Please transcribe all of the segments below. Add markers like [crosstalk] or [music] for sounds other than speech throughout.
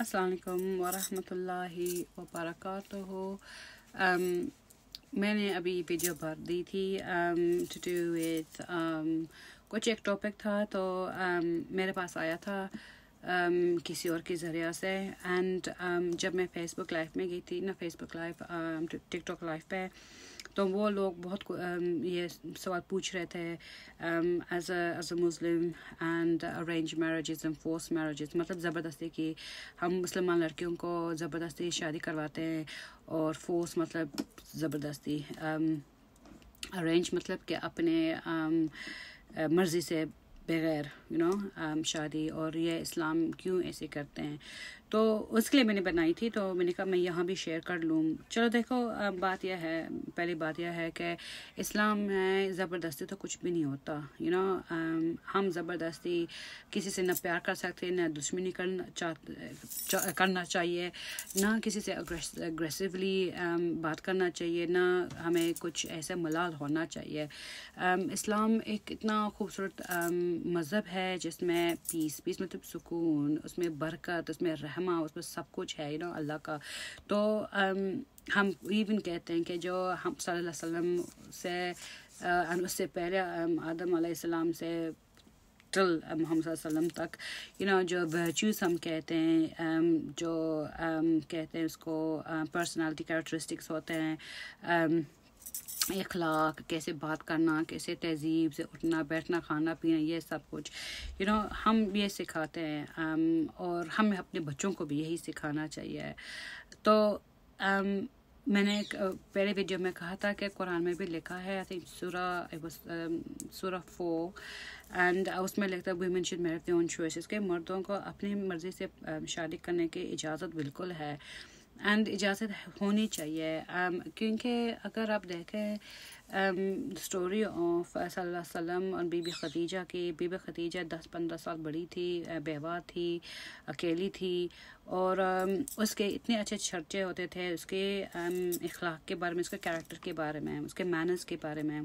असलकम वरहमत वबरक मैंने अभी वीडियो भर दी थी टू डू विथ कुछ एक टॉपिक था तो um, मेरे पास आया था um, किसी और के ज़रिया से एंड um, जब मैं फेसबुक लाइव में गई थी ना फेसबुक लाइव टिकटॉक लाइव पे तो वो लोग बहुत ये सवाल पूछ रहे थे as as a Muslim and arrange marriages and force marriages मतलब ज़बरदस्ती की हम मुसलमान लड़कियों को ज़बरदस्ती शादी करवाते हैं और फोर्स मतलब ज़बरदस्ती अरेंज मतलब कि अपने um, मर्ज़ी से बगैर यू नो शादी और ये इस्लाम क्यों ऐसे करते हैं तो उसके लिए मैंने बनाई थी तो मैंने कहा मैं यहाँ भी शेयर कर लूँ चलो देखो बात यह है पहली बात यह है कि इस्लाम में ज़बरदस्ती तो कुछ भी नहीं होता you you know know, um, हम ज़बरदस्ती किसी से ना प्यार कर सकते ना दुश्मनी करना चा, चा, करना चाहिए ना किसी से अग्रेसिवली um, बात करना चाहिए ना हमें कुछ ऐसा मलाल होना चाहिए um, इस्लाम एक इतना खूबसूरत मज़हब है जिसमें पीस पीस मतलब सुकून उसमें बरकत उसमें रह रहमा उसमें सब कुछ है यू नो अल्लाह का तो um, हम इवन कहते हैं कि जो हम सल्लल्लाहु अलैहि वसल्लम से uh, उससे पहले um, आदम आसमाम से टल मोहम्मद um, वसल्लम तक यू नो जो वर्चूस हम कहते हैं जो कहते हैं उसको पर्सनालिटी uh, कैरेक्टरिस्टिक्स होते हैं अखलाक कैसे बात करना कैसे तहजीब से उठना बैठना खाना पीना ये सब कुछ यू you नो know, हम ये सिखाते हैं um, और हमें अपने बच्चों को भी यही सिखाना चाहिए तो um, मैंने पहले वीडियो में कहा था कि कुरान में भी लिखा है आई थिंक सूरा सूरा फो एंड उसमें लिखता है women should married own choices के मर्दों को अपनी मर्ज़ी से um, शादी करने की इजाज़त बिल्कुल है एंड इजाज़त होनी चाहिए um, क्योंकि अगर आप देखें स्टोरी ऑफ सल्लम और बीबी खदीजा की बीबी खदीजा दस पंद्रह साल बड़ी थी uh, बेवा थी अकेली थी और um, उसके इतने अच्छे चर्चे होते थे उसके um, इखलाक के बारे में उसके कैरेक्टर के बारे में उसके मैनर्स के बारे में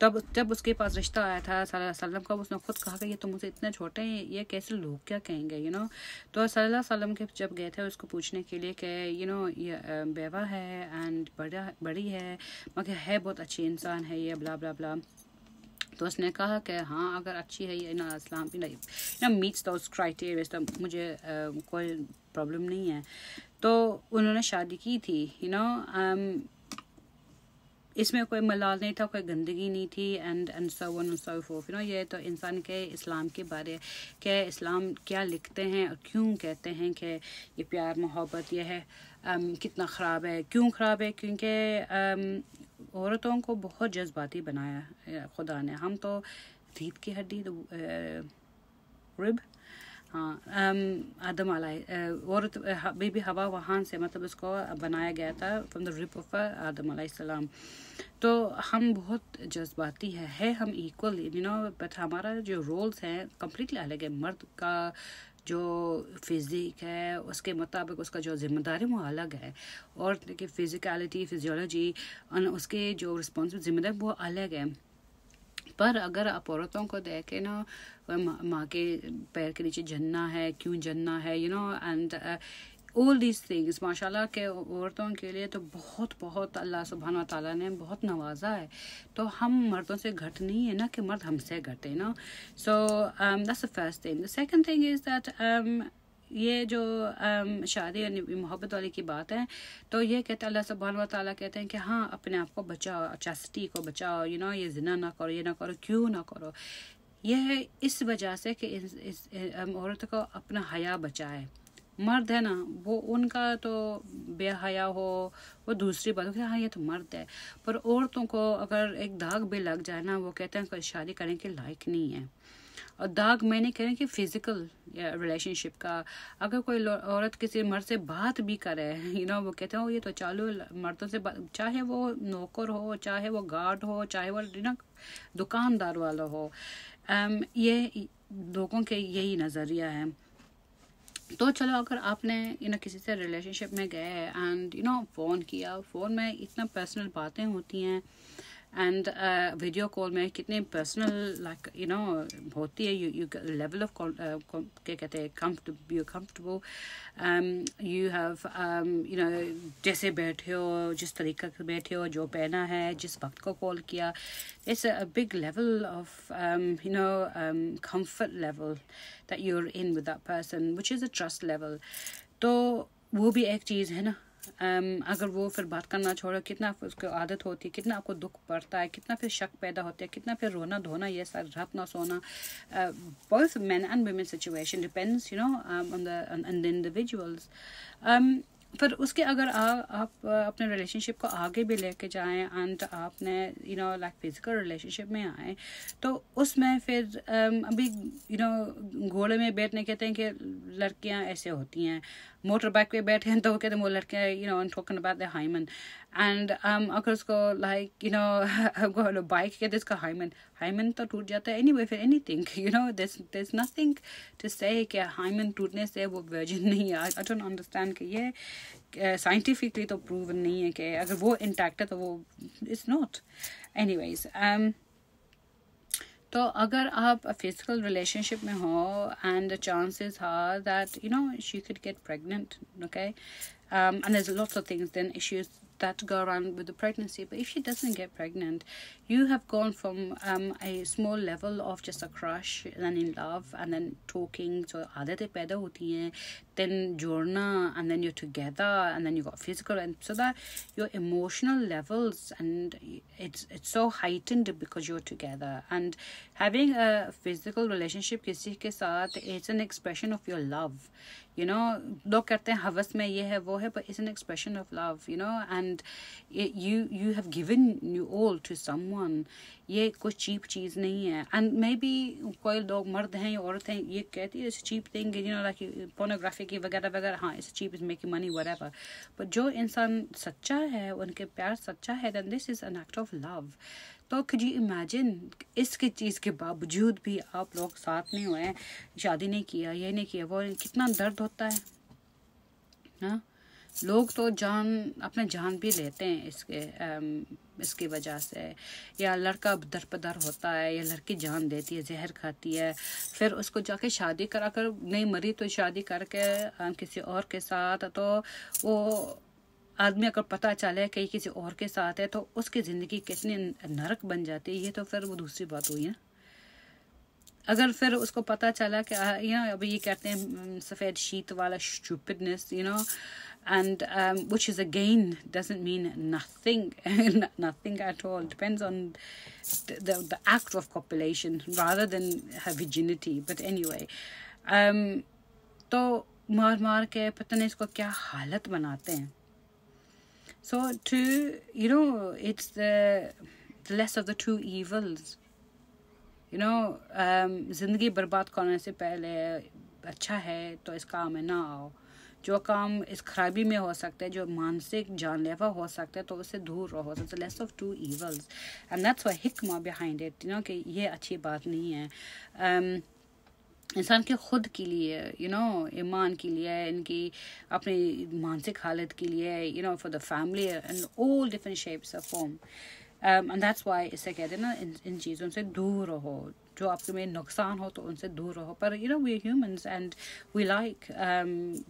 तब जब उसके पास रिश्ता आया था सल्लम का उसने खुद कहा कि ये तो मुझे इतने छोटे हैं ये कैसे लोग क्या कहेंगे यू नो तो सल्लल्लाहु अलैहि के जब गए थे उसको पूछने के लिए कि यू नो ये बेवा है एंड बड़ा बड़ी है मगर है बहुत अच्छी इंसान है ये बला बला बला तो उसने कहा कि हाँ अगर अच्छी है ये ना इस्लाम ना मीट्स दोज क्राइटेरिया तो मुझे आ, कोई प्रॉब्लम नहीं है तो उन्होंने शादी की थी यू नो um, इसमें कोई मलाल नहीं था कोई गंदगी नहीं थी and and so one so फोफ यू नो ये तो इंसान के इस्लाम के बारे के इस्लाम क्या लिखते हैं और क्यों कहते हैं कि ये प्यार मोहब्बत यह है um, कितना ख़राब है क्यों ख़राब है क्योंकि um, औरतों को बहुत जज्बाती बनाया खुदा ने हम तो रीत की हड्डी रिब तो, uh, हाँ आदम आलाई औरत बीबी हवा वहाँ से मतलब उसको बनाया गया था from the rib of Adam आलाम तो हम बहुत जज्बाती है, है हम इक्वल यू नो बट हमारा जो रोल्स हैं कम्प्लीटली अलग है मर्द का जो फिज़िक है उसके मुताबिक उसका जो ज़िम्मेदारी वो अलग है और की फिज़िकलिटी फिजियोलॉजी उसके जो रिस्पॉन्सिबल ज़िम्मेदारी वो अलग है पर अगर आप औरतों को देखें ना माँ के पैर के नीचे जन्ना है क्यों जन्ना है you know and all these things माशाल्लाह के औरतों के लिए तो बहुत बहुत अल्लाह सुबहान तला ने बहुत नवाजा है तो हम मर्दों से घट नहीं है ना कि मर्द हमसे घटे ना so that's the first thing the second thing is that ये जो शादी यानी मोहब्बत वाले की बात है तो ये कहते हैं अल्लाह सुबहान व कहते हैं कि हाँ अपने आप को बचाओ चस्टी को बचाओ यू नो ये जिना ना करो ये ना करो क्यों ना करो यह इस वजह से कि इस, इस, इस औरत को अपना हया बचाए मर्द है ना वो उनका तो बेहया हो वो दूसरी बात हाँ ये तो मर्द है पर औरतों को अगर एक दाग भी लग जाए ना वो कहते हैं शादी करने के लायक नहीं है और दाग मैंने कह रहे हैं कि फिजिकल रिलेशनशिप का अगर कोई औरत किसी मर्द से बात भी करे यू नो वो कहते हो ये तो चालू मर्दों से चाहे वो नौकर हो चाहे वो गार्ड हो चाहे वो ना दुकानदार वाला हो um, ये लोगों के यही नज़रिया है तो चलो अगर आपने यू नो किसी से रिलेशनशिप में गए एंड यू नो फ़ोन किया फ़ोन में इतना पर्सनल बातें होती हैं and a uh, video call mein kitne personal like you know hoti hai you, you get level of uh, you're comfortable um, you have um, you know jaise baithe ho jis tarika se baithe ho jo pehna hai jis waqt ko call kiya it's a, big level of um, you know comfort level that you're in with that person which is a trust level to wo bhi ek cheez hai na अगर वो फिर बात करना छोड़ो कितना उसको आदत होती है कितना आपको दुख पड़ता है कितना फिर शक पैदा होता है कितना फिर रोना धोना ये सर रात ना सोना both man and women situation depends you know on the individuals पर उसके अगर आ, आप अपने रिलेशनशिप को आगे भी लेके जाएं एंड आपने you know like physical relationship में आए तो उसमें फिर um, अभी यू नो घोड़े में बैठने कहते हैं कि लड़कियां ऐसे होती हैं मोटर बाइक पे बैठे हैं तो कहते हैं वो लड़कियाँ यू नो टोकन बात है हाईमन एंड um, अगर उसको लाइक यू नो बाइक के तो इसका हाइमन हाइमन तो टूट जाता है एनी वे फिर anything you know this this nothing to say कि हाइमन टूटने से वो वर्जिन नहीं है आई डोंट अंडरस्टैंड कि ये साइंटिफिकली तो प्रूव नहीं है कि अगर वो इंटैक्ट है तो वो इट्स नॉट एनी वेज तो अगर आप फिजिकल रिलेशनशिप में हो and chances are that you know she could get pregnant okay um, and there's lots of things then issues that go around with the pregnancy but if she doesn't get pregnant you have gone from um, a small level of just a crush and then in love and then talking so other paida then jurna and then you're together and then you got physical and so that your emotional levels and it's it's so heightened because you're together and having a physical relationship kisi ke it's an expression of your love you know लोग कहते हैं हवस में ये है वो है but is an expression of love you know and you you have given you all to someone ये कोई चीप चीज़ नहीं है एंड मे बी कोई लोग मर्द हैं औरत हैं ये कहती है cheap thing you know like pornography की वगैरह वगैरह हाँ इस चीप इज मेकिंग मनी वगैरह बट जो इंसान सच्चा है उनके प्यार सच्चा है then this is an act of love तो could जी इमेजिन इसके चीज़ के बावजूद भी आप लोग साथ नहीं हुए शादी नहीं किया ये नहीं किया वो कितना दर्द होता है हाँ लोग तो जान अपने जान भी लेते हैं इसके आम, इसकी वजह से या लड़का दर पदर होता है या लड़की जान देती है जहर खाती है फिर उसको जाके शादी करा कर नहीं मरी तो शादी करके किसी और के साथ तो वो आदमी अगर पता चले कहीं किसी और के साथ है तो उसकी ज़िंदगी कितनी नरक बन जाती है ये तो फिर वो दूसरी बात हुई ना अगर फिर उसको पता चला कि यू अभी ये कहते हैं सफ़ेद शीत वाला stupidness you know and which is again doesn't mean nothing nothing at all depends on the act of population rather than virginity but any तो मार मार के पता नहीं इसको क्या हालत बनाते हैं So to you know, it's the, the less of the two evils. You know, um, ज़िंदगी बर्बाद करने से पहले अच्छा है तो इस काम में ना आओ जो काम इस खराबी में हो सकता है जो मानसिक जानलेवा हो सकता है तो उससे दूर रहो so less of two evils and that's why हिकमा बिहाइंड इट यू नो कि ये अच्छी बात नहीं है um, इंसान के खुद के लिए यू नो ईमान के लिए इनकी अपनी मानसिक हालत के लिए you know for the family and all different shapes of form and that's why इससे कहते हैं ना इन इन चीज़ों से दूर रहो जो आपके में नुकसान हो तो उनसे दूर रहो पर you know we humans and we like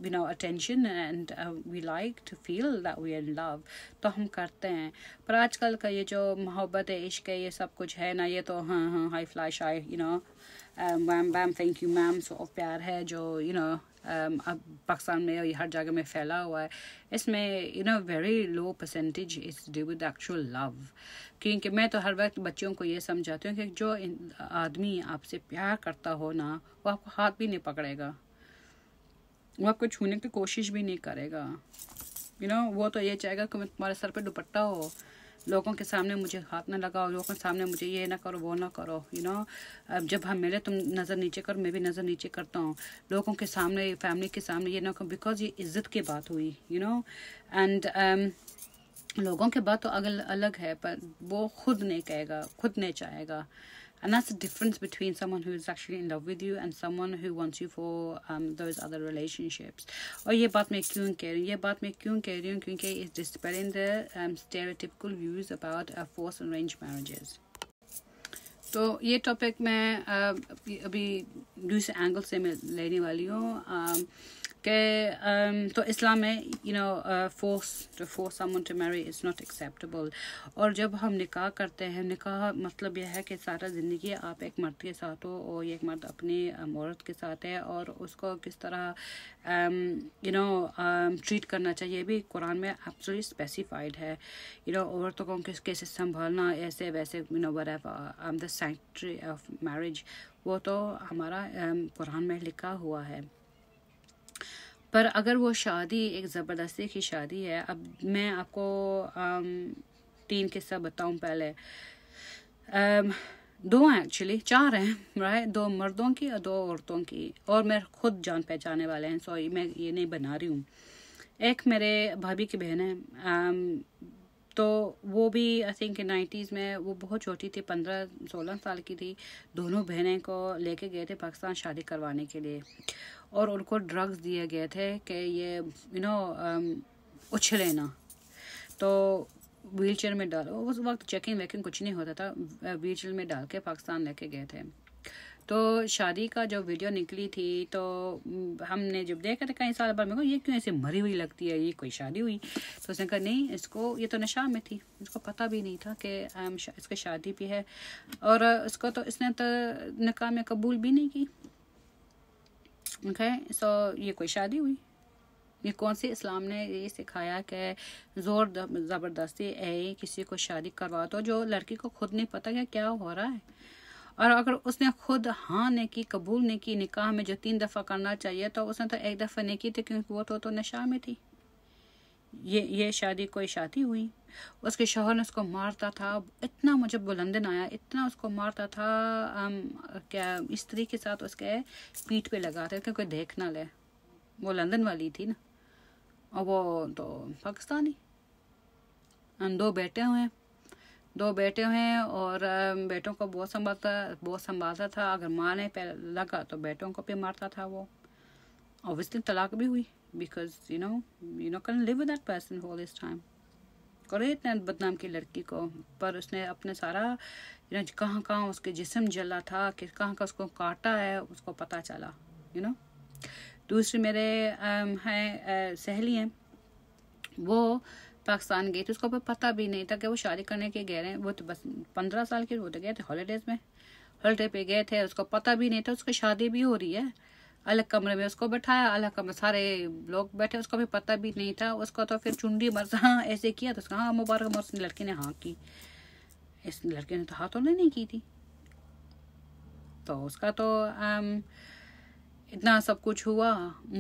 you know attention and we like to feel that we are love तो हम करते हैं पर आजकल का ये जो मोहब्बत है इश्क है ये सब कुछ है ना ये तो हाँ हाँ hi flash I you know ma'am ma'am thank you ma'am so प्यार है जो you you know know, Um, अब पाकिस्तान में या हर जगह में फैला हुआ है इसमें you know very low percentage is due with actual love क्योंकि मैं तो हर वक्त बच्चों को ये समझाती हूँ कि जो आदमी आपसे प्यार करता हो ना वो आपको हाथ भी नहीं पकड़ेगा वो आपको छूने की कोशिश भी नहीं करेगा यू you नो know, वो तो ये चाहेगा कि मैं तुम्हारे सर पे दुपट्टा हो लोगों के सामने मुझे हाथ ना लगाओ लोगों के सामने मुझे ये ना करो वो ना करो यू नो अब जब हम मिले तुम नज़र नीचे करो मैं भी नज़र नीचे करता हूँ लोगों के सामने फैमिली के सामने ये ना करो बिकॉज ये इज़्ज़त की बात हुई यू नो एंड लोगों के बात तो अगल अलग है पर वो खुद नहीं कहेगा खुद नहीं चाहेगा and that's the difference between someone who's actually in love with you and someone who wants you for um, those other relationships Oh yeah, but मैं क्यों कह Yeah, but बात मैं क्यों कह रही is dispelling the um, stereotypical views about uh, forced arranged marriages तो ये टॉपिक मैं अभी दूसरे एंगल से मैं लेने वाली हूँ um, तो इस्लाम में you know force to force someone to marry is not acceptable और जब हम निकाह करते हैं निकाह मतलब यह है कि सारा ज़िंदगी आप एक मर्द के साथ हो और एक मर्द अपनी um, औरत के साथ है और उसको किस तरह यू नो ट्रीट करना चाहिए भी कुरान में एब्सोली स्पेसिफाइड है यू नो औरतों को किस कैसे संभालना ऐसे वैसे you know were the sanctity of marriage वो तो हमारा um, कुरान में लिखा हुआ है पर अगर वो शादी एक ज़बरदस्ती की शादी है अब मैं आपको um, तीन किस्सा बताऊं पहले आम, um, दो हैं एक्चुअली चार हैं राय दो मर्दों की और दो औरतों की और मैं खुद जान पहचाने वाले हैं सॉरी मैं ये नहीं बना रही हूँ एक मेरे भाभी की बहन है um, तो वो भी आई थिंक नाइन्टीज़ में वो बहुत छोटी थी पंद्रह सोलह साल की थी दोनों बहनें को लेके गए थे पाकिस्तान शादी करवाने के लिए और उनको ड्रग्स दिए गए थे कि ये यू नो um, उछले ना तो व्हील चेयर में डालो उस वक्त चेकिंग वेकिंग कुछ नहीं होता था व्हील चेयर में डाल के पाकिस्तान लेके गए थे तो शादी का जो वीडियो निकली थी तो हमने जब देखा था कई साल बाद मेरे को ये क्यों ऐसे मरी हुई लगती है ये कोई शादी हुई तो उसने कहा नहीं इसको ये तो नशा में थी उसको पता भी नहीं था कि इसके शादी भी है और उसको तो इसने तो निकाह में कबूल भी नहीं की ओके सो ये कोई शादी हुई ये कौन से इस्लाम ने ये सिखाया कि ज़ोर ज़बरदस्ती है किसी को शादी करवा दो तो जो लड़की को खुद नहीं पता क्या हो रहा है और अगर उसने खुद हाँ ने की कबूल ने की निकाह में जो तीन दफ़ा करना चाहिए तो उसने तो एक दफ़ा नहीं की थी क्योंकि वो तो, तो नशा में थी ये ये शादी कोई शादी हुई उसके शोहर ने उसको मारता था इतना मुझे बुलंदन आया इतना उसको मारता था आम, क्या स्त्री के साथ उसके पीठ पे लगा था क्योंकि देख ना ले वो लंदन वाली थी ना और वो तो पाकिस्तानी दो बेटे हुए हैं दो बेटे हैं और बेटों को बहुत संभालता बहुत संभालता था अगर माँ ने लगा तो बेटों को भी मारता था वो ऑब्वियसली तलाक भी हुई because you know you know can live that person all this time करे इतने बदनाम की लड़की को पर उसने अपने सारा यू नो कहाँ कहाँ उसके जिसम जला था कि कहाँ कहाँ उसको काटा है उसको पता चला यू नो दूसरी मेरे हैं सहेली हैं वो पाकिस्तान गई थी उसको पता भी नहीं था कि वो शादी करने के गए हैं वो तो बस पंद्रह साल के वो तो गए थे हॉलीडेज में हॉलीडे पे गए थे उसको पता भी नहीं था उसकी शादी भी हो रही है अलग कमरे में उसको बैठाया अलग कमरे सारे लोग बैठे उसको भी पता भी नहीं था उसको तो फिर चुंडी मर्ज हाँ ऐसे किया तो उसका हाँ मुबारक उसने लड़के ने हाँ की इस लड़के ने तो हाथों ने नहीं की थी तो उसका तो आम, इतना सब कुछ हुआ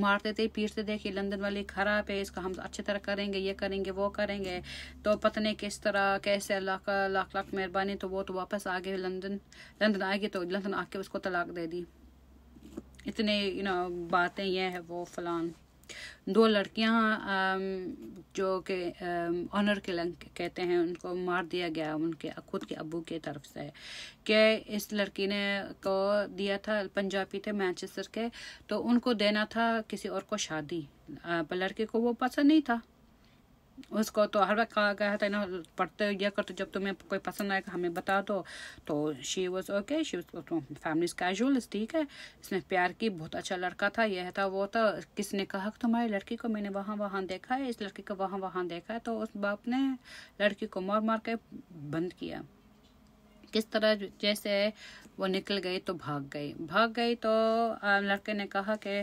मारते थे पीटते थे कि लंदन वाले ख़राब है इसका हम अच्छी तरह करेंगे ये करेंगे वो करेंगे तो पता नहीं किस तरह कैसे अल्लाह का लाख लाख मेहरबानी तो वो तो वापस आ गए लंदन लंदन आएगी तो लंदन आके उसको तलाक दे दी इतने यू नो बातें यह है वो फलान दो लड़कियां जो कि ऑनर के लंग कहते हैं उनको मार दिया गया उनके खुद के अबू के तरफ से कि इस लड़की ने को दिया था पंजाबी थे मैनचेस्टर के तो उनको देना था किसी और को शादी लड़के को वो पसंद नहीं था उसको तो हर वक्त कहा गया था तो ना पढ़ते यह करते जब तुम्हें कोई पसंद आएगा हमें बता दो तो she was okay she was family casual ठीक है इसने प्यार की बहुत अच्छा लड़का था यह था वो था किसने कहा कि तुम्हारी लड़की को मैंने वहाँ वहाँ देखा है इस लड़की को वहाँ वहाँ देखा है तो उस बाप ने लड़की को मार मार के बंद किया किस तरह जैसे वो निकल गए तो भाग गए भाग गई तो लड़के ने कहा कि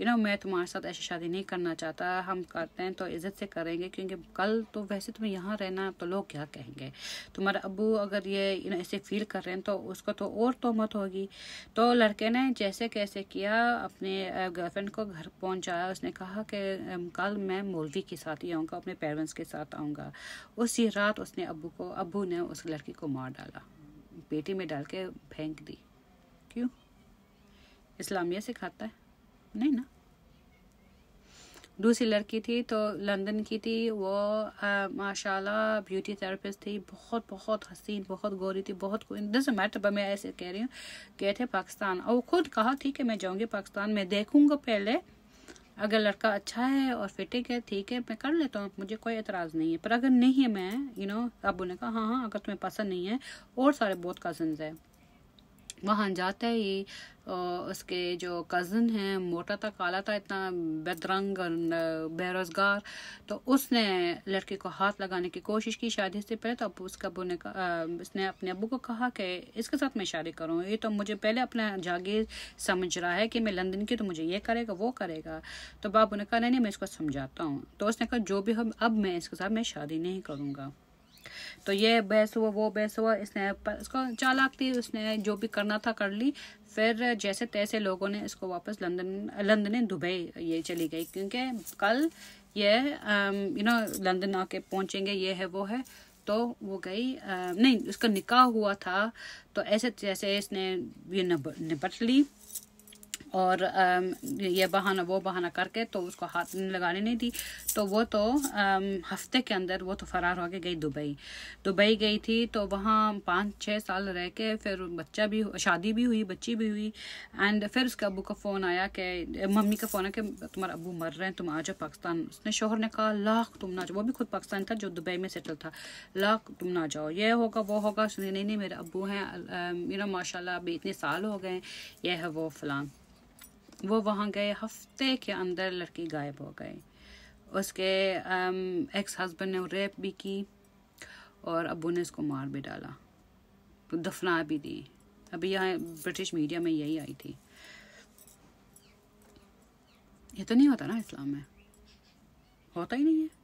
यू नो मैं तुम्हारे साथ ऐसी शादी नहीं करना चाहता हम करते हैं तो इज़्ज़त से करेंगे क्योंकि कल तो वैसे तुम्हें यहाँ रहना तो लोग क्या कहेंगे तुम्हारा अबू अगर ये यू नो ऐसे फील कर रहे हैं तो उसको तो और तोहमत होगी तो लड़के ने जैसे कैसे किया अपने गर्लफ्रेंड को घर पहुँचाया उसने कहा कि कल मैं मौलवी के साथ ही आऊँगा अपने पेरेंट्स के साथ आऊँगा उसी रात उसने अबू को अबू ने उस लड़की को मार डाला पेटी में डाल के फेंक दी क्यों इस्लामिया से खाता है नहीं ना दूसरी लड़की थी तो लंदन की थी वो माशाल्लाह ब्यूटी थेरेपिस्ट थी बहुत बहुत हसीन बहुत गोरी थी बहुत जैसे मैटर पर मैं ऐसे कह रही हूँ गए थे पाकिस्तान और वो खुद कहा थी कि मैं जाऊँगी पाकिस्तान में देखूँगा पहले अगर लड़का अच्छा है और फिटिंग है ठीक है मैं कर लेता हूँ मुझे कोई एतराज़ नहीं है पर अगर नहीं है मैं यू नो know, अबू ने कहा हाँ हाँ अगर तुम्हें पसंद नहीं है और सारे बहुत कजन्स हैं वहाँ जाते ही उसके जो कज़न हैं मोटा था काला था इतना बेदरंग और बेरोज़गार तो उसने लड़के को हाथ लगाने की कोशिश की शादी से पहले तो अब उसका अबू ने उसने अपने अबू को कहा कि इसके साथ मैं शादी करूँ ये तो मुझे पहले अपना जागीर समझ रहा है कि मैं लंदन की तो मुझे ये करेगा वो करेगा तो बाबू ने कहा नहीं नहीं मैं इसको समझाता हूँ तो उसने कहा जो भी हम अब मैं इसके साथ मैं शादी नहीं करूँगा तो ये बहस हुआ वो बहस हुआ इसने इसको चालाक थी उसने जो भी करना था कर ली फिर जैसे तैसे लोगों ने इसको वापस लंदन लंदन दुबई ये चली गई क्योंकि कल ये यू नो लंदन आके पहुँचेंगे ये है वो है तो वो गई नहीं उसका निकाह हुआ था तो ऐसे जैसे इसने ये निपट ली और um, ये बहाना वो बहाना करके तो उसको हाथ लगाने नहीं दी तो वो तो um, हफ्ते के अंदर वो तो फरार होके गई दुबई दुबई गई थी तो वहाँ पाँच छः साल रह के फिर बच्चा भी शादी भी हुई बच्ची भी हुई एंड फिर उसके अबू का फ़ोन आया कि मम्मी का फ़ोन आया कि तुम्हारा अबू मर रहे हैं तुम आ जाओ पाकिस्तान उसने शोहर ने कहा लाख तुम ना जाओ वो भी खुद पाकिस्तान था जो दुबई में सेटल था लाख तुम ना जाओ ये होगा वो होगा उसने नहीं नहीं मेरे अबू हैं मेरा माशाला अभी इतने साल हो गए यह है वो फलान वो वहाँ गए हफ्ते के अंदर लड़की गायब हो गई उसके एक्स हस्बैंड ने रेप भी की और अबू ने उसको मार भी डाला दफना भी दी अभी यहाँ ब्रिटिश मीडिया में यही आई थी ये तो नहीं होता ना इस्लाम में होता ही नहीं है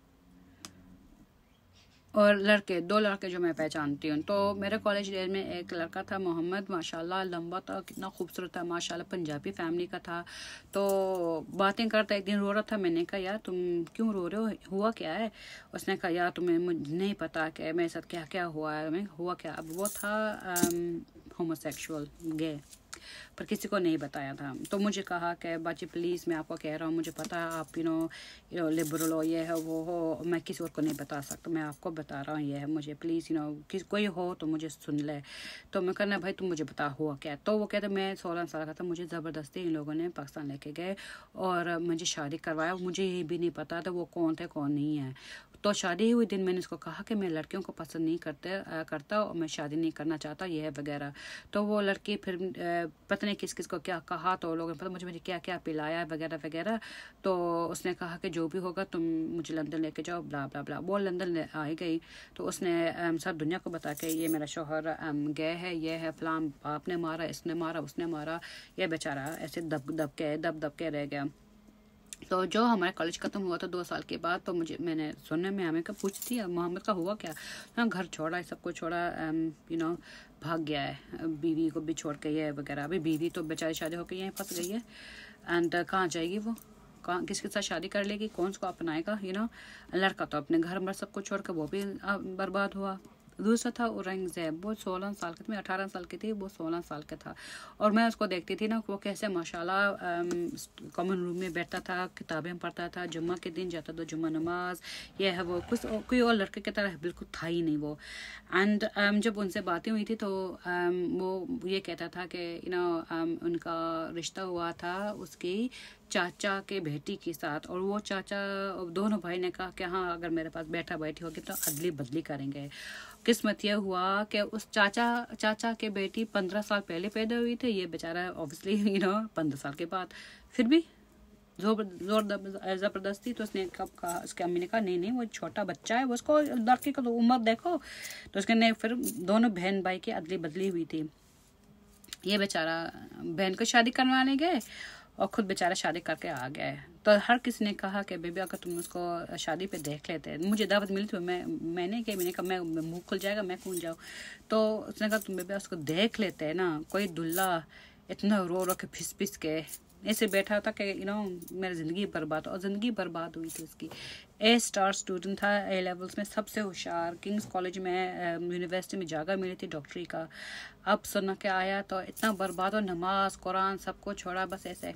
और लड़के दो लड़के जो मैं पहचानती हूँ तो मेरे कॉलेज डेज में एक लड़का था मोहम्मद माशाल्लाह लंबा था कितना खूबसूरत था माशाल्लाह पंजाबी फैमिली का था तो बातें करता एक दिन रो रहा था मैंने कहा यार तुम क्यों रो रहे हो हुआ क्या है उसने कहा यार तुम्हें मुझे नहीं पता क्या मेरे साथ क्या क्या हुआ है हुआ क्या अब वो था होमोसेक्शुअल गे पर किसी को नहीं बताया था तो मुझे कहा कि बाची प्लीज़ मैं आपको कह रहा हूँ मुझे पता है आप you know you know liberal हो ये है वो हो मैं किसी और को नहीं बता सकता मैं आपको बता रहा हूँ ये है मुझे प्लीज़ यू नो किस कोई हो तो मुझे सुन ले तो मैं कहना भाई तुम मुझे बता हुआ क्या तो वो कहते मैं सोलह साल का था मुझे ज़बरदस्ती इन लोगों ने पाकिस्तान लेके गए और मुझे शादी करवाया मुझे ये भी नहीं पता था वो कौन थे कौन नहीं है तो शादी हुए दिन मैंने उसको कहा कि मैं लड़कियों को पसंद नहीं करते आ, करता और मैं शादी नहीं करना चाहता यह वगैरह तो वो लड़की फिर पता नहीं किस किस को क्या कहा तो लोगों ने पता मुझे मुझे क्या क्या पिलाया वगैरह वगैरह तो उसने कहा कि जो भी होगा तुम मुझे लंदन लेके जाओ ब्ला ब्ला ब्ला वो लंदन आई गई तो उसने सब दुनिया को बता के ये मेरा शोहर गए है ये है फलाम बाप ने मारा इसने मारा उसने मारा यह बेचारा ऐसे दब दब के दब दब के रह गया तो जो हमारा कॉलेज ख़त्म हुआ था दो साल के बाद तो मुझे मैंने सुनने में हमें का पूछती है मोहम्मद का हुआ क्या ना घर छोड़ा है सबको छोड़ा यू um, नो भाग गया है बीवी को भी छोड़ गई है वगैरह अभी बीवी तो बेचारी शादी होकर यहीं फंस गई है एंड कहाँ जाएगी वो कहाँ किसके साथ शादी कर लेगी कौन उसको अपनाएगा यू नो लड़का तो अपने घर में सबको छोड़ कर वो भी बर्बाद हुआ दूसरा था औरंगज़ेब वो सोलह साल का मैं अठारह साल की थी वो सोलह साल का था और मैं उसको देखती थी ना वो कैसे माशाला कॉमन रूम में बैठता था किताबें पढ़ता था जुम्मा के दिन जाता था जुम्मा नमाज यह है वो कुछ कोई और लड़के की तरह बिल्कुल था ही नहीं वो एंड um, जब उनसे बातें हुई थी तो um, वो ये कहता था कि यू नो उनका रिश्ता हुआ था उसकी चाचा के बेटी के साथ और वो चाचा दोनों भाई ने कहा कि हाँ अगर मेरे पास बैठा बैठी होगी तो अदली बदली करेंगे किस्मत यह हुआ कि उस चाचा चाचा के बेटी पंद्रह साल पहले पैदा हुई थी ये बेचारा ऑब्वियसली यू नो पंद्रह साल के बाद फिर भी जोर जोर ज़बरदस्ती तो उसने कब कहा उसके अम्मी ने कहा नहीं नहीं वो छोटा बच्चा है उसको लड़के को तो उम्र देखो तो उसके ने फिर दोनों बहन भाई की अदली बदली हुई थी ये बेचारा बहन को शादी करवाने गए और ख़ुद बेचारा शादी करके आ गया है तो हर किसी ने कहा कि बेबी अगर तुम उसको शादी पे देख लेते मुझे दावत मिली थी मैं मैंने क्या मैंने कहा मैं मुँह खुल जाएगा मैं कौन जाऊँ तो उसने कहा तुम बेबी उसको देख लेते ना कोई दुल्ला इतना रो रो के फिस फिस के ऐसे बैठा था कि यू नो मेरी ज़िंदगी बर्बाद और ज़िंदगी बर्बाद हुई थी उसकी ए स्टार स्टूडेंट था ए लेवल्स में सबसे होशियार किंग्स कॉलेज में यूनिवर्सिटी um, में जगह मिली थी डॉक्टरी का अब सुन के आया तो इतना बर्बाद और नमाज कुरान सबको छोड़ा बस ऐसे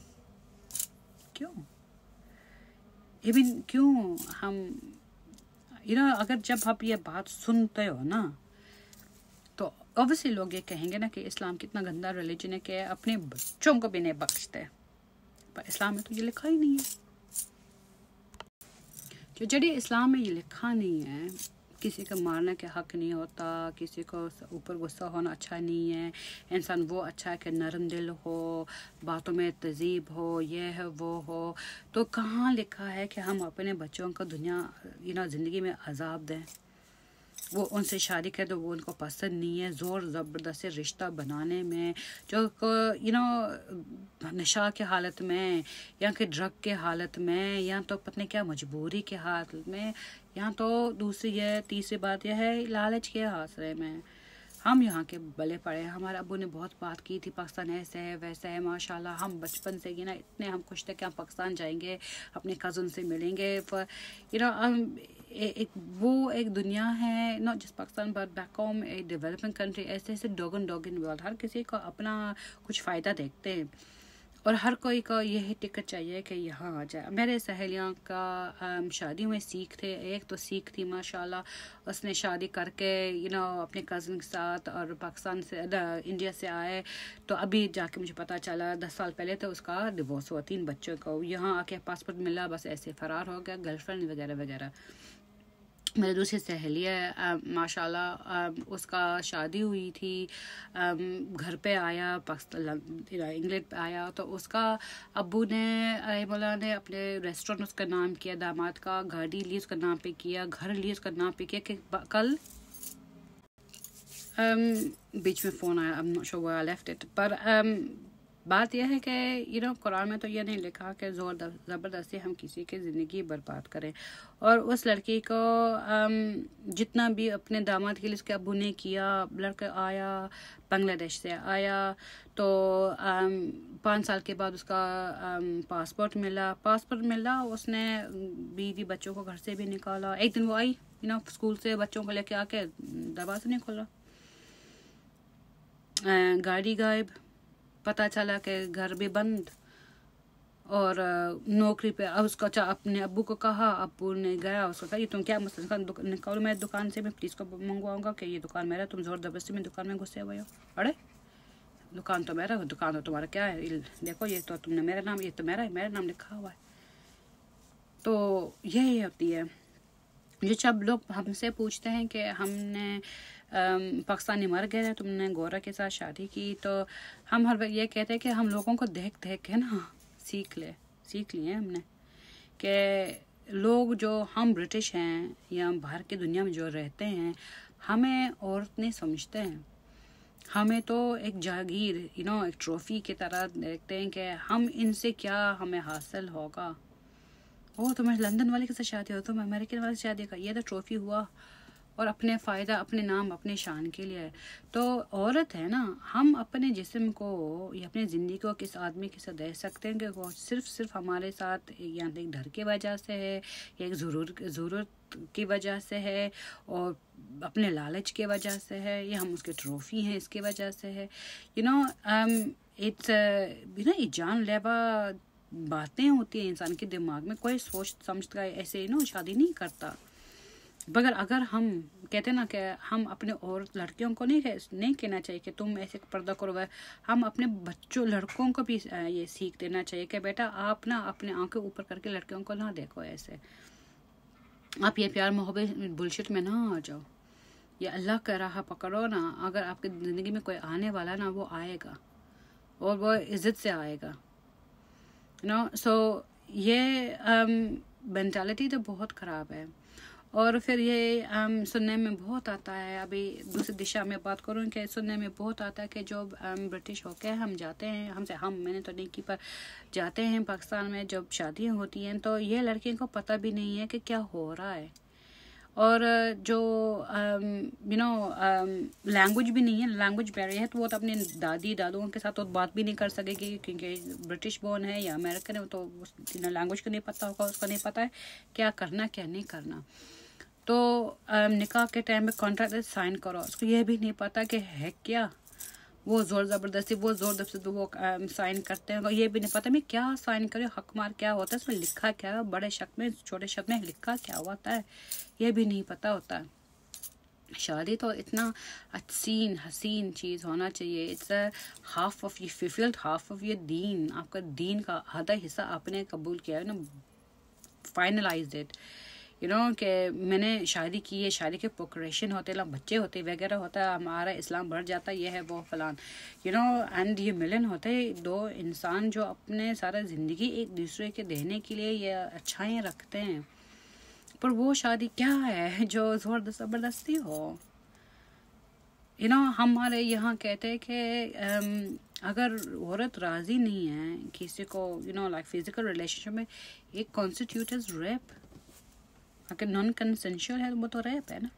क्यों इवन क्यों हम यू you नो know, अगर जब आप ये बात सुनते हो ना तो ऑब्वियसली लोग ये कहेंगे ना कि इस्लाम कितना गंदा रिलीजन है कि अपने बच्चों को भी नहीं बख्शते पर इस्लाम में तो ये लिखा ही नहीं है जो जड़ी इस्लाम में ये लिखा नहीं है किसी को मारने के हक नहीं होता किसी को ऊपर गुस्सा होना अच्छा नहीं है इंसान वो अच्छा है कि नरम दिल हो बातों में तहजीब हो ये है वो हो तो कहाँ लिखा है कि हम अपने बच्चों को दुनिया यू नो ज़िंदगी में अजाब दें वो उनसे शादी कर तो वो उनको पसंद नहीं है ज़ोर ज़बरदस्त रिश्ता बनाने में जो यू नो नशा के हालत में या कि ड्रग के हालत में या तो पता नहीं क्या मजबूरी के हालत में या तो दूसरी है तीसरी बात यह है लालच के आसरे में हम यहाँ के बले पड़े हैं हमारे अबू ने बहुत बात की थी पाकिस्तान ऐसे है वैसा है माशाल्लाह हम बचपन से ही ना इतने हम खुश थे कि हम पाकिस्तान जाएंगे अपने कज़न से मिलेंगे यू नो एक वो एक दुनिया है not just Pakistan but back home a developing country ऐसे ऐसे डॉगन डॉगन वर्ल्ड हर किसी को अपना कुछ फ़ायदा देखते हैं और हर कोई को यही टिकट चाहिए कि यहाँ आ जाए मेरे सहेलियाँ का शादी में सीख थे एक तो सीख थी माशाल्लाह उसने शादी करके यू नो अपने कज़न के साथ और पाकिस्तान से इंडिया से आए तो अभी जाके मुझे पता चला दस साल पहले तो उसका डिवोर्स हुआ तीन बच्चों को यहाँ आके पासपोर्ट मिला बस ऐसे फ़रार हो गया गर्लफ्रेंड वगैरह वगैरह मेरी दूसरी सहेली है माशाल्लाह उसका शादी हुई थी घर पे आया पाकिस्तान इंग्लैंड पे आया तो उसका अबू ने मौला ने अपने रेस्टोरेंट उसका नाम किया दामाद का गाड़ी ली उसका नाम पे किया घर ली उसका नाम पे किया कि कल बीच में फ़ोन आया I am not sure I left it पर बात यह है कि यू नो कुरान में तो यह नहीं लिखा कि ज़ोर ज़बरदस्ती हम किसी की ज़िंदगी बर्बाद करें और उस लड़की को um, जितना भी अपने दामाद के लिए उसके अबू ने किया लड़का आया बांग्लादेश से आया तो um, पाँच साल के बाद उसका um, पासपोर्ट मिला पासपोर्ट मिला उसने बीवी बच्चों को घर से भी निकाला एक दिन वो आई यू नो स्कूल से बच्चों को लेके आके दरवाज़ा नहीं खोला गाड़ी गायब पता चला कि घर भी बंद और नौकरी पे उसका अच्छा अपने अबू को कहा अबू ने गया उसको कहा ये तुम क्या मसला निकालो मैं दुकान से मैं प्लीज़ को मंगवाऊंगा कि ये दुकान मेरा तुम जोर जबरदस्ती में दुकान में घुसे हुए हो अरे दुकान तो मेरा दुकान तो तुम्हारा क्या है देखो ये तो तुमने मेरा नाम ये तो मेरा है मेरा नाम लिखा हुआ है तो यही होती है जब लोग हमसे पूछते हैं कि हमने पाकिस्तानी मर गए तुमने गोरा के साथ शादी की तो हम हर ये कहते हैं कि हम लोगों को देख देख के ना सीख ले सीख लिए हमने कि लोग जो हम ब्रिटिश हैं या बाहर की दुनिया में जो रहते हैं हमें औरत नहीं समझते हैं हमें तो एक जागीर यू नो एक ट्रॉफ़ी की तरह देखते हैं कि हम इनसे क्या हमें हासिल होगा ओह तो मैं लंदन वाले के साथ शादी हुआ तो मैं अमेरिकन वाले से शादी कर ये तो ट्रॉफ़ी हुआ और अपने फ़ायदा अपने नाम अपने शान के लिए है तो औरत है ना हम अपने जिसम को या अपने ज़िंदगी को किस आदमी के साथ दे सकते हैं कि वो सिर्फ सिर्फ हमारे साथ या तो एक डर की वजह से है या एक ज़रूर ज़रूरत की वजह से है और अपने लालच की वजह से है या हम उसके ट्रॉफ़ी हैं इसकी वजह से है you know it's you know ये जान लेवा बातें होती हैं इंसान के दिमाग में कोई सोच समझता है ऐसे ना शादी नहीं करता मगर अगर हम कहते ना कि हम अपने और लड़कियों को नहीं नहीं कहना चाहिए कि तुम ऐसे पर्दा करो हम अपने बच्चों लड़कों को भी ये सीख देना चाहिए कि बेटा आप ना अपने आंखें ऊपर करके लड़कियों को ना देखो ऐसे आप ये प्यार मोहब्बत बुलशिट में ना आ जाओ ये अल्लाह का राह पकड़ो ना अगर आपकी ज़िंदगी में कोई आने वाला ना वो आएगा और वो इज़्ज़त से आएगा नो सो ये मैंटालिटी um, तो बहुत ख़राब है और फिर ये um, सुनने में बहुत आता है अभी दूसरी दिशा में बात करूँ कि सुनने में बहुत आता है कि जो um, ब्रिटिश होके हम जाते हैं हमसे हम मैंने तो नहीं की पर जाते हैं पाकिस्तान में जब शादियाँ होती हैं तो ये लड़कियों को पता भी नहीं है कि क्या हो रहा है और जो यू नो लैंग्वेज भी नहीं है लैंग्वेज बैरियर है तो वो तो अपने दादी दादुओं के साथ तो बात भी नहीं कर सकेगी क्योंकि ब्रिटिश बोर्न है या अमेरिकन है तो लैंग्वेज को नहीं पता होगा उसको नहीं पता है क्या करना क्या नहीं करना तो निकाह के टाइम में कॉन्ट्रैक्ट साइन करो उसको यह भी नहीं पता कि है क्या वो ज़ोर ज़बरदस्ती वो ज़ोर जबरदस्ती वो साइन करते हैं तो ये भी नहीं पता मैं क्या साइन करे हक मार क्या होता है उसमें लिखा क्या है बड़े शक में छोटे शक में लिखा क्या होता है ये भी नहीं पता होता है शादी तो इतना हसीन हसीन चीज़ होना चाहिए इट्स हाफ ऑफ ये फिफिल्ड हाफ ऑफ ये दीन आपका दीन का आधा हिस्सा आपने कबूल किया है ना फाइनलाइज इट यू नो कि मैंने शादी की है शादी के प्रोक्रेशन होते ला बच्चे होते वगैरह होता हमारा इस्लाम बढ़ जाता ये है वो फलान यू नो एंड ये मिलन होते दो इंसान जो अपने सारा ज़िंदगी एक दूसरे के देने के लिए ये अच्छाएँ रखते हैं पर वो शादी क्या है जो ज़ोर ज़बरदस्ती हो यू नो हमारे यहाँ कहते हैं कि um, अगर औरत राज़ी नहीं है किसी को you know like physical relationship में एक कॉन्स्टिट्यूट रेप अगर नॉन कंसेंशियल है तो वो तो रेप है ना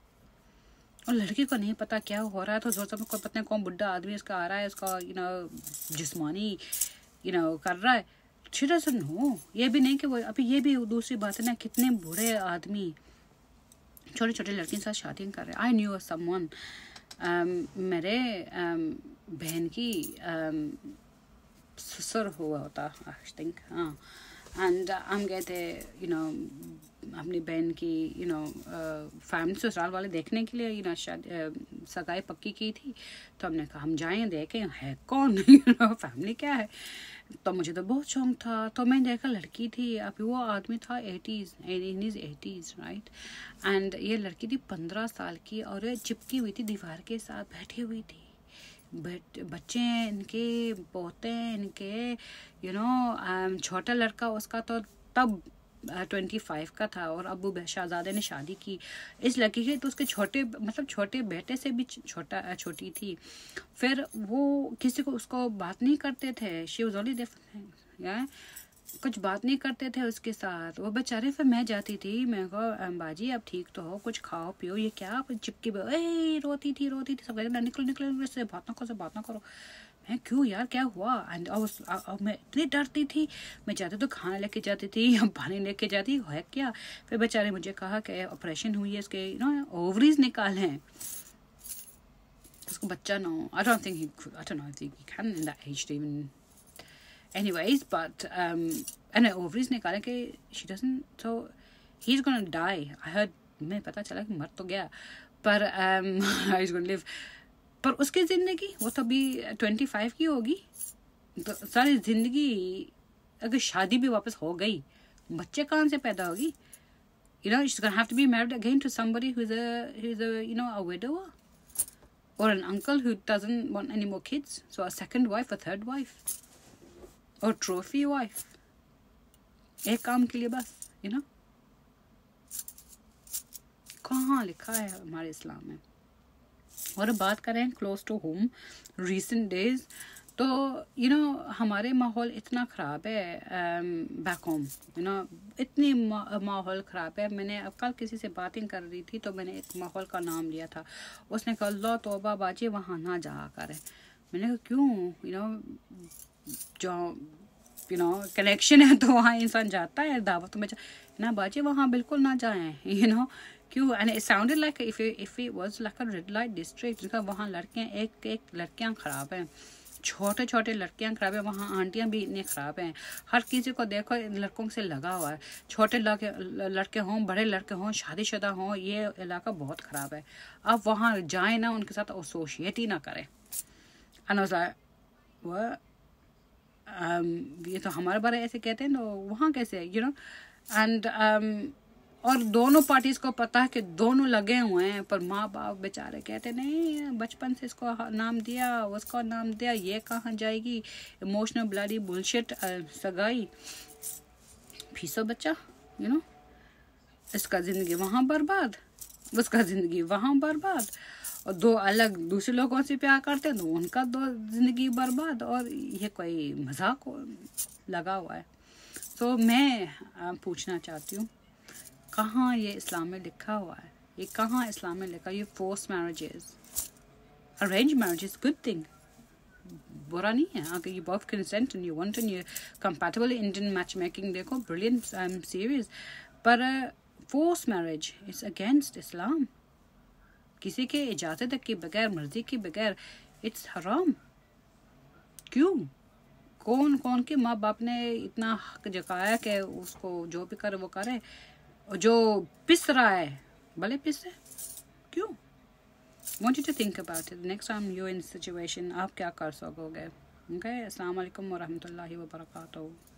और लड़की को नहीं पता क्या हो रहा है तो जोर से को पता है कौन बुढ़ा आदमी इसका आ रहा है इसका यू नो जिस्मानी यू नो कर रहा है छिटा डजन नो ये भी नहीं कि वो अभी ये भी दूसरी बात है ना कितने बुरे आदमी छोटे छोटे लड़कियों के साथ शादियाँ कर रहे हैं आई न्यू सम मेरे um, बहन की um, ससुर हुआ होता आई थिंक हाँ एंड um, हम गए थे यू नो अपनी बहन की यू नो फैमिली ससुराल वाले देखने के लिए यू नो शादी सगाई पक्की की थी तो हमने कहा हम जाएं देखें है कौन यू नो फैमिली क्या है तो मुझे तो बहुत शौक था तो मैं देखा लड़की थी अभी वो आदमी था eighties in his eighties right and ये लड़की थी पंद्रह साल की और ये चिपकी हुई थी दीवार के साथ बैठी हुई थी बट बच्चे इनके पोते इनके यू नो um, छोटा लड़का उसका तो तब ट्वेंटी फाइव का था और अबू शहजादे ने शादी की इस लड़की से तो उसके छोटे मतलब छोटे बेटे से भी छोटा छोटी थी फिर वो किसी को उसको बात नहीं करते थे शिव जोली ओनली कुछ बात नहीं करते थे उसके साथ वो बेचारे फिर मैं जाती थी मैं कहो बाजी अब ठीक तो हो कुछ खाओ पियो ये क्या चिपकी रोती थी रोती थी सब कहते निकलो निकलो इससे बात ना करो से बात ना करो है क्यों यार क्या हुआ एंड मैं इतनी डरती थी मैं जाती तो खाना लेके जाती थी या [laughs] पानी लेके जाती है क्या फिर बेचारे मुझे कहा कि ऑपरेशन हुई है इसके यू नो ओवरीज निकाल हैं उसको बच्चा ना हो I don't think he I don't know think he can in that age even anyways but and ovaries निकाले कि she doesn't so he is gonna die I heard मैं पता चला कि मर तो गया पर आई इज गोना लिव पर उसकी ज़िंदगी वो तो अभी ट्वेंटी फाइव की होगी तो सारी ज़िंदगी अगर शादी भी वापस हो गई बच्चे कहाँ से पैदा होगी you know it's gonna have to be married again to somebody who is a you know a widow or an uncle who doesn't want any more kids so a second wife a third wife or trophy wife एक काम के लिए बस you you no कहाँ लिखा है हमारे इस्लाम में और अब बात करें close to home recent days तो यू you नो know, हमारे माहौल इतना ख़राब है बैक होम यू नो इतनी माहौल ख़राब है मैंने अब कल किसी से बातें कर रही थी तो मैंने एक माहौल का नाम लिया था उसने कहा लो तोबा बाजी वहाँ ना जा कर मैंने कहा क्यों यू नो जो यू नो कनेक्शन है तो वहाँ इंसान जाता है दावत में जा ना बाजी वहाँ बिल्कुल ना जाए यू नो क्यों and it sound like if if it was like a red light district because वहाँ लड़कियाँ एक एक लड़कियाँ ख़राब हैं छोटे छोटे लड़कियाँ ख़राब हैं वहाँ आंटियाँ भी इतनी ख़राब हैं हर किसी को देखो लड़कों से लगा हुआ है छोटे लड़के लड़के हों बड़े लड़के हों शादीशुदा हों ये इलाका बहुत ख़राब है अब वहाँ जाए ना उनके साथ एसोशिएट ही ना करें अनोजा वो um, ये तो हमारे बारे ऐसे कहते हैं तो वहाँ कैसे यू नो एंड और दोनों पार्टीज को पता है कि दोनों लगे हुए हैं पर माँ बाप बेचारे कहते नहीं बचपन से इसको नाम दिया उसका नाम दिया ये कहाँ जाएगी इमोशनल ब्लडी बुलशिट सगाई फीसो बच्चा यू नो इसका ज़िंदगी वहाँ बर्बाद उसका ज़िंदगी वहाँ बर्बाद और दो अलग दूसरे लोगों से प्यार करते हैं तो उनका दो ज़िंदगी बर्बाद और ये कोई मजाक लगा हुआ है तो मैं पूछना चाहती हूँ कहाँ ये इस्लाम में लिखा हुआ है ये कहाँ इस्लाम में लिखा ये force marriages arrange marriage is good thing बुरा नहीं है अगर you both consent and you want and you compatible Indian matchmaking देखो ब्रिलियंट सीरीज um, पर force marriage is against Islam किसी के इजाज़त के बगैर मर्जी के बगैर इट्स हराम क्यों कौन कौन के माँ बाप ने इतना हक जगाया कि उसको जो भी करे वो करे जो पिस रहा है भले पिस है क्यों want you to think about it next time you in situation आप क्या कर सकोगे ओके असलम वरहमल वर्का